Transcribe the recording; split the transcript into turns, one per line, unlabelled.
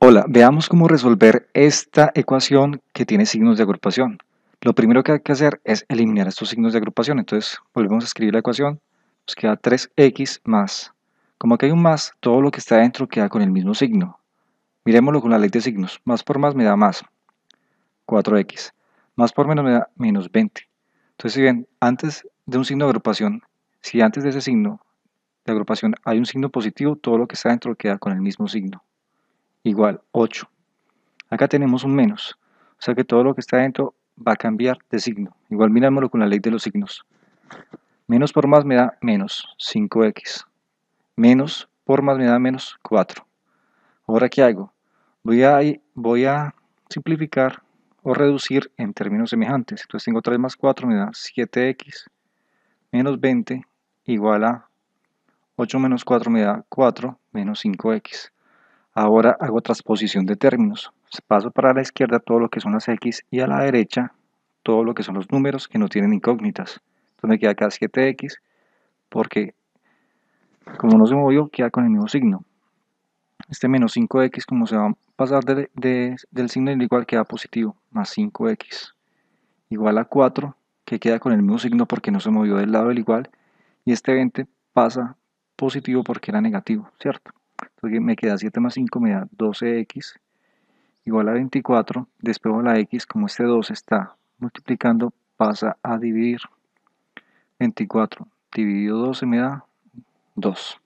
Hola, veamos cómo resolver esta ecuación que tiene signos de agrupación. Lo primero que hay que hacer es eliminar estos signos de agrupación. Entonces volvemos a escribir la ecuación. Nos queda 3x más. Como aquí hay un más, todo lo que está adentro queda con el mismo signo. Miremoslo con la ley de signos. Más por más me da más. 4x. Más por menos me da menos 20. Entonces si bien, antes de un signo de agrupación, si antes de ese signo de agrupación hay un signo positivo, todo lo que está adentro queda con el mismo signo igual 8. Acá tenemos un menos, o sea que todo lo que está dentro va a cambiar de signo. Igual mirámoslo con la ley de los signos. Menos por más me da menos 5x. Menos por más me da menos 4. Ahora, ¿qué hago? Voy a, voy a simplificar o reducir en términos semejantes. Entonces tengo 3 más 4 me da 7x menos 20 igual a 8 menos 4 me da 4 menos 5x. Ahora hago transposición de términos. Paso para la izquierda todo lo que son las X y a la derecha todo lo que son los números que no tienen incógnitas. Entonces me queda acá 7X porque como no se movió queda con el mismo signo. Este menos 5X como se va a pasar del signo del igual queda positivo, más 5X igual a 4 que queda con el mismo signo porque no se movió del lado del igual y este 20 pasa positivo porque era negativo, ¿cierto? Entonces me queda 7 más 5, me da 12x igual a 24. Despejo la x, como este 2 está multiplicando, pasa a dividir. 24 dividido 12 me da 2.